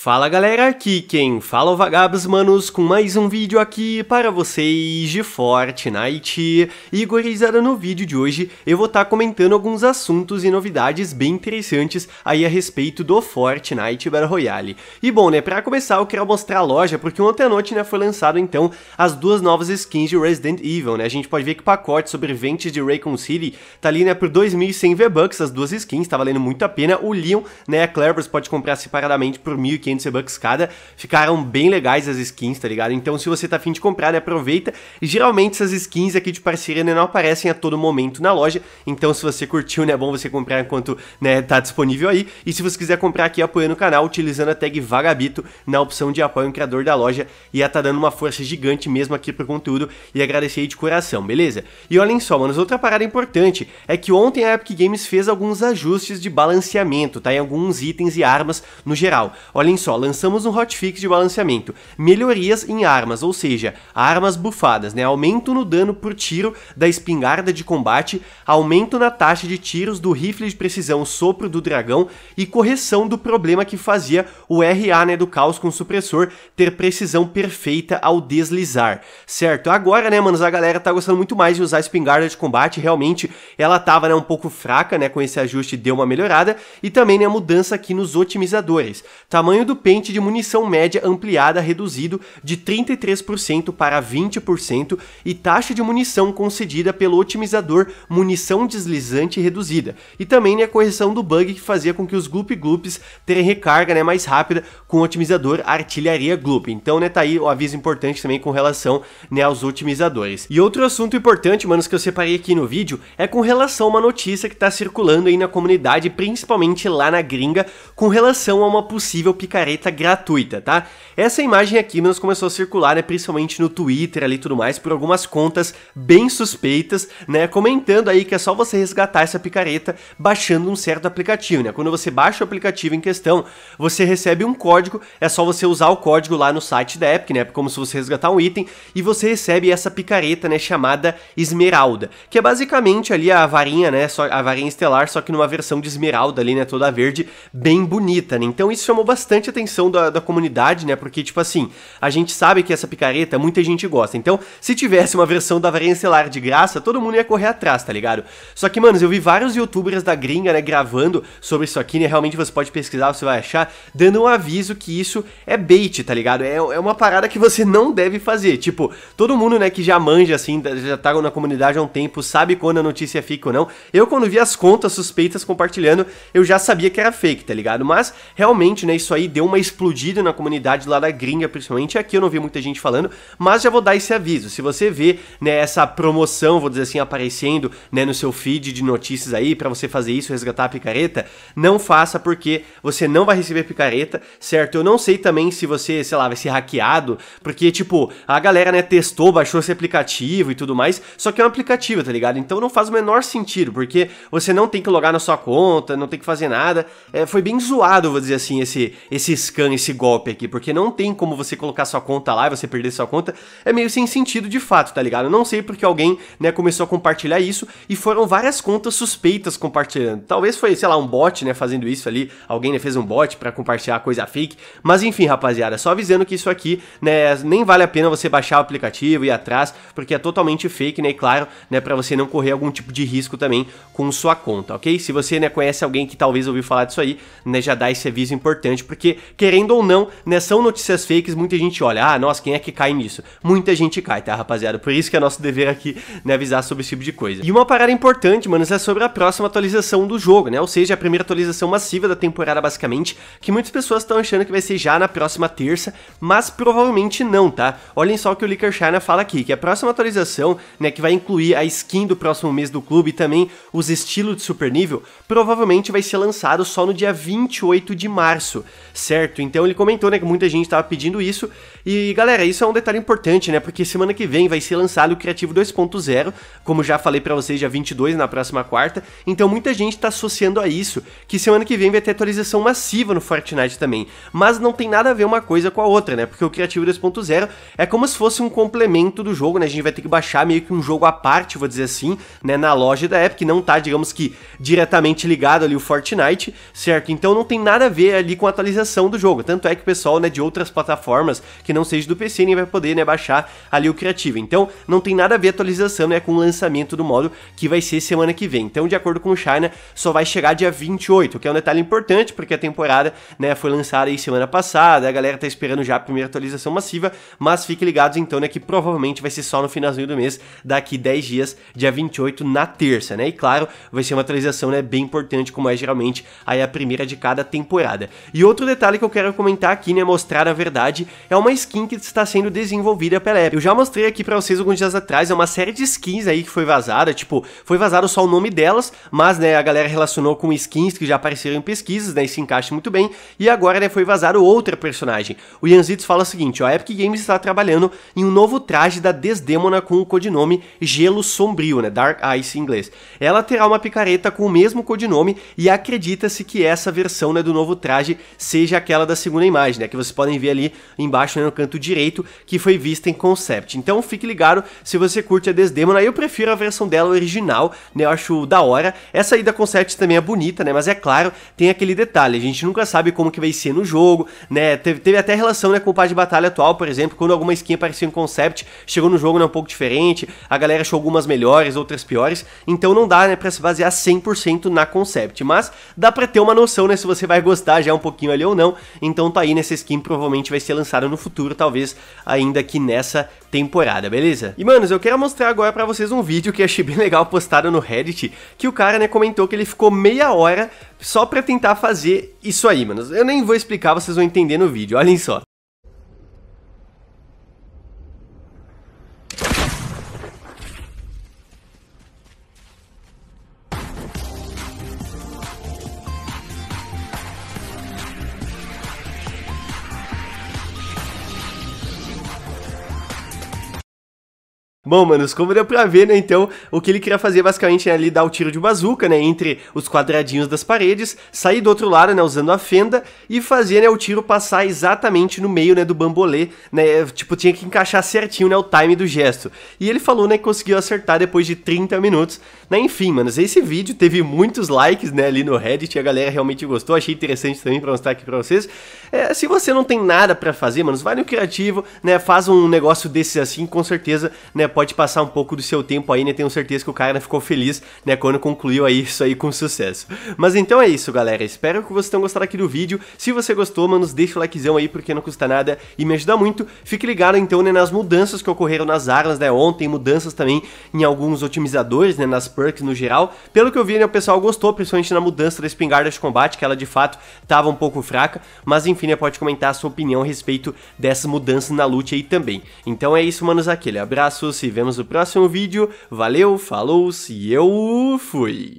Fala galera, aqui quem fala é o Vagabos Manos com mais um vídeo aqui para vocês de Fortnite. E gorizada, no vídeo de hoje eu vou estar tá comentando alguns assuntos e novidades bem interessantes aí a respeito do Fortnite Battle Royale. E bom né, para começar eu quero mostrar a loja porque ontem à noite né, foi lançado então as duas novas skins de Resident Evil né. A gente pode ver que o pacote sobreviventes de Raycon City tá ali né por 2.100 V-Bucks as duas skins, tá valendo muito a pena. O Leon né, a Clervers pode comprar separadamente por 1.500 500 bucks cada. Ficaram bem legais as skins, tá ligado? Então se você tá afim de comprar, né, aproveita. E geralmente essas skins aqui de parceria né, não aparecem a todo momento na loja. Então se você curtiu, né, é bom você comprar enquanto né, tá disponível aí. E se você quiser comprar aqui apoiando o canal, utilizando a tag Vagabito na opção de apoio ao criador da loja, ia tá dando uma força gigante mesmo aqui pro conteúdo e agradecer aí de coração, beleza? E olhem só, manos, outra parada importante é que ontem a Epic Games fez alguns ajustes de balanceamento, tá? Em alguns itens e armas no geral. Olhem só, lançamos um hotfix de balanceamento, melhorias em armas, ou seja, armas bufadas, né? Aumento no dano por tiro da espingarda de combate, aumento na taxa de tiros do rifle de precisão sopro do dragão e correção do problema que fazia o RA, né, do caos com o supressor ter precisão perfeita ao deslizar, certo? Agora, né, manos, a galera tá gostando muito mais de usar a espingarda de combate, realmente ela tava, né, um pouco fraca, né, com esse ajuste deu uma melhorada e também, né, a mudança aqui nos otimizadores. Tamanho do pente de munição média ampliada reduzido de 33% para 20% e taxa de munição concedida pelo otimizador munição deslizante reduzida, e também né, a correção do bug que fazia com que os Gloop Gloops terem recarga né, mais rápida com o otimizador artilharia Gloop. Então, né, tá aí o aviso importante também com relação né, aos otimizadores. E outro assunto importante, manos, que eu separei aqui no vídeo é com relação a uma notícia que tá circulando aí na comunidade, principalmente lá na gringa, com relação a uma possível picareta picareta gratuita, tá? Essa imagem aqui menos começou a circular, né, principalmente no Twitter ali e tudo mais, por algumas contas bem suspeitas, né, comentando aí que é só você resgatar essa picareta baixando um certo aplicativo, né? Quando você baixa o aplicativo em questão, você recebe um código, é só você usar o código lá no site da Epic, né, como se você resgatar um item, e você recebe essa picareta, né, chamada Esmeralda, que é basicamente ali a varinha, né, só, a varinha estelar, só que numa versão de esmeralda ali, né, toda verde, bem bonita, né? Então isso chamou bastante bastante atenção da, da comunidade, né? Porque, tipo assim, a gente sabe que essa picareta muita gente gosta. Então, se tivesse uma versão da Varencelar de graça, todo mundo ia correr atrás, tá ligado? Só que, mano, eu vi vários youtubers da gringa, né, gravando sobre isso aqui, né? Realmente você pode pesquisar, você vai achar, dando um aviso que isso é bait, tá ligado? É, é uma parada que você não deve fazer. Tipo, todo mundo, né, que já manja, assim, já tá na comunidade há um tempo, sabe quando a notícia é fica ou não. Eu, quando vi as contas suspeitas compartilhando, eu já sabia que era fake, tá ligado? Mas, realmente, né, isso aí deu uma explodida na comunidade lá da gringa, principalmente aqui eu não vi muita gente falando, mas já vou dar esse aviso. Se você vê, né, essa promoção, vou dizer assim, aparecendo, né, no seu feed de notícias aí para você fazer isso, resgatar a picareta, não faça porque você não vai receber picareta, certo? Eu não sei também se você, sei lá, vai ser hackeado, porque tipo, a galera, né, testou, baixou esse aplicativo e tudo mais, só que é um aplicativo, tá ligado? Então não faz o menor sentido, porque você não tem que logar na sua conta, não tem que fazer nada. É, foi bem zoado, vou dizer assim, esse esse esse scan, esse golpe aqui, porque não tem como você colocar sua conta lá e você perder sua conta, é meio sem sentido de fato, tá ligado? Eu não sei porque alguém, né, começou a compartilhar isso e foram várias contas suspeitas compartilhando. Talvez foi, sei lá, um bot, né, fazendo isso ali, alguém né, fez um bot para compartilhar coisa fake, mas enfim, rapaziada, só avisando que isso aqui, né, nem vale a pena você baixar o aplicativo e ir atrás, porque é totalmente fake, né, e claro, né, para você não correr algum tipo de risco também com sua conta, ok? Se você, né, conhece alguém que talvez ouviu falar disso aí, né, já dá esse aviso importante, porque porque, querendo ou não, né, são notícias fakes, muita gente olha, ah, nossa, quem é que cai nisso? Muita gente cai, tá, rapaziada? Por isso que é nosso dever aqui, né, avisar sobre esse tipo de coisa. E uma parada importante, manos, é sobre a próxima atualização do jogo, né? Ou seja, a primeira atualização massiva da temporada, basicamente, que muitas pessoas estão achando que vai ser já na próxima terça, mas provavelmente não, tá? Olhem só o que o Licker China fala aqui, que a próxima atualização, né, que vai incluir a skin do próximo mês do clube e também os estilos de super nível, provavelmente vai ser lançado só no dia 28 de março certo? Então ele comentou, né, que muita gente estava pedindo isso e galera, isso é um detalhe importante, né? Porque semana que vem vai ser lançado o Criativo 2.0, como já falei para vocês, dia 22 na próxima quarta. Então muita gente tá associando a isso que semana que vem vai ter atualização massiva no Fortnite também. Mas não tem nada a ver uma coisa com a outra, né? Porque o Criativo 2.0 é como se fosse um complemento do jogo, né? A gente vai ter que baixar meio que um jogo à parte, vou dizer assim, né, na loja da Epic, não tá, digamos que diretamente ligado ali o Fortnite, certo? Então não tem nada a ver ali com a atualização do jogo. Tanto é que o pessoal, né, de outras plataformas que não não seja do PC, nem vai poder né, baixar ali o criativo. Então não tem nada a ver a atualização né, com o lançamento do modo que vai ser semana que vem. Então, de acordo com o China, só vai chegar dia 28, que é um detalhe importante, porque a temporada né, foi lançada aí semana passada, a galera tá esperando já a primeira atualização massiva, mas fique ligados então né, que provavelmente vai ser só no finalzinho do mês, daqui 10 dias, dia 28, na terça, né? E claro, vai ser uma atualização né, bem importante, como é geralmente aí a primeira de cada temporada. E outro detalhe que eu quero comentar aqui, né, mostrar a verdade, é uma skin que está sendo desenvolvida pela Epic. Eu já mostrei aqui para vocês alguns dias atrás, é uma série de skins aí que foi vazada, tipo, foi vazado só o nome delas, mas né, a galera relacionou com skins que já apareceram em pesquisas, né, e se encaixa muito bem, e agora né, foi vazado outra personagem. O Yanzitz fala o seguinte, ó, a Epic Games está trabalhando em um novo traje da Desdemona com o codinome Gelo Sombrio, né, Dark Ice em inglês. Ela terá uma picareta com o mesmo codinome e acredita-se que essa versão né, do novo traje seja aquela da segunda imagem, né, que vocês podem ver ali embaixo né, no canto direito, que foi vista em concept. Então fique ligado se você curte a Desdemona, né? eu prefiro a versão dela original, né, eu acho da hora. Essa aí da concept também é bonita, né, mas é claro, tem aquele detalhe, a gente nunca sabe como que vai ser no jogo, né, teve, teve até relação, né, com o par de batalha atual, por exemplo, quando alguma skin apareceu em concept, chegou no jogo, né, um pouco diferente, a galera achou algumas melhores, outras piores, então não dá, né, pra se basear 100% na concept, mas dá pra ter uma noção, né, se você vai gostar já um pouquinho ali ou não, então tá aí, nessa né, skin provavelmente vai ser lançada no futuro, futuro, talvez ainda aqui nessa temporada, beleza? E manos, eu quero mostrar agora para vocês um vídeo que achei bem legal postado no Reddit, que o cara, né, comentou que ele ficou meia hora só para tentar fazer isso aí, manos. Eu nem vou explicar, vocês vão entender no vídeo, olhem só. Bom, manos, como deu pra ver, né, então, o que ele queria fazer basicamente é ali dar o tiro de bazuca, né, entre os quadradinhos das paredes, sair do outro lado, né, usando a fenda, e fazer, né, o tiro passar exatamente no meio, né, do bambolê, né, tipo, tinha que encaixar certinho, né, o time do gesto. E ele falou, né, que conseguiu acertar depois de 30 minutos, né, enfim, manos, esse vídeo teve muitos likes, né, ali no Reddit, a galera realmente gostou, achei interessante também pra mostrar aqui pra vocês. É, se você não tem nada pra fazer, manos, vai no criativo, né, faz um negócio desses assim, com certeza, né, pode passar um pouco do seu tempo aí, né? Tenho certeza que o cara ficou feliz, né? Quando concluiu aí isso aí com sucesso. Mas então é isso, galera. Espero que vocês tenham gostado aqui do vídeo. Se você gostou, manos, deixa o likezão aí, porque não custa nada e me ajuda muito. Fique ligado, então, né? Nas mudanças que ocorreram nas armas, né? Ontem, mudanças também em alguns otimizadores, né? Nas perks no geral. Pelo que eu vi, né? O pessoal gostou, principalmente na mudança da espingarda de combate, que ela de fato tava um pouco fraca. Mas enfim, né? Pode comentar a sua opinião a respeito dessas mudanças na loot aí também. Então é isso, manos. Aquele abraço, se se vemos no próximo vídeo. Valeu, falou-se e eu fui!